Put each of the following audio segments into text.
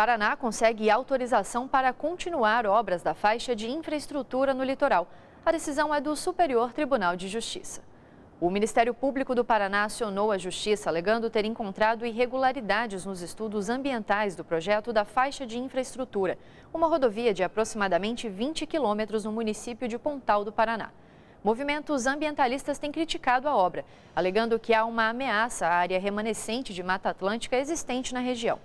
Paraná consegue autorização para continuar obras da faixa de infraestrutura no litoral. A decisão é do Superior Tribunal de Justiça. O Ministério Público do Paraná acionou a Justiça alegando ter encontrado irregularidades nos estudos ambientais do projeto da faixa de infraestrutura, uma rodovia de aproximadamente 20 quilômetros no município de Pontal do Paraná. Movimentos ambientalistas têm criticado a obra, alegando que há uma ameaça à área remanescente de Mata Atlântica existente na região.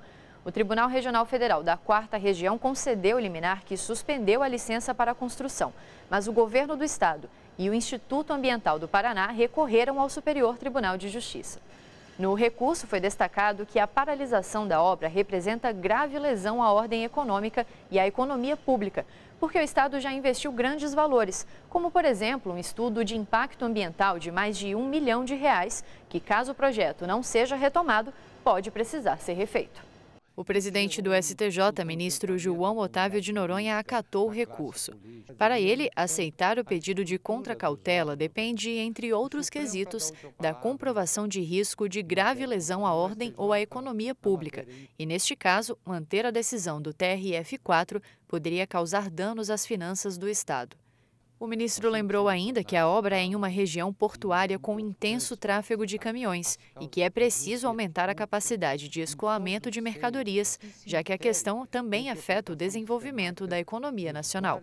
O Tribunal Regional Federal da 4 Região concedeu liminar que suspendeu a licença para a construção, mas o governo do estado e o Instituto Ambiental do Paraná recorreram ao Superior Tribunal de Justiça. No recurso foi destacado que a paralisação da obra representa grave lesão à ordem econômica e à economia pública, porque o Estado já investiu grandes valores, como por exemplo um estudo de impacto ambiental de mais de um milhão de reais, que caso o projeto não seja retomado, pode precisar ser refeito. O presidente do STJ, ministro João Otávio de Noronha, acatou o recurso. Para ele, aceitar o pedido de contracautela depende, entre outros quesitos, da comprovação de risco de grave lesão à ordem ou à economia pública. E, neste caso, manter a decisão do TRF-4 poderia causar danos às finanças do Estado. O ministro lembrou ainda que a obra é em uma região portuária com intenso tráfego de caminhões e que é preciso aumentar a capacidade de escoamento de mercadorias, já que a questão também afeta o desenvolvimento da economia nacional.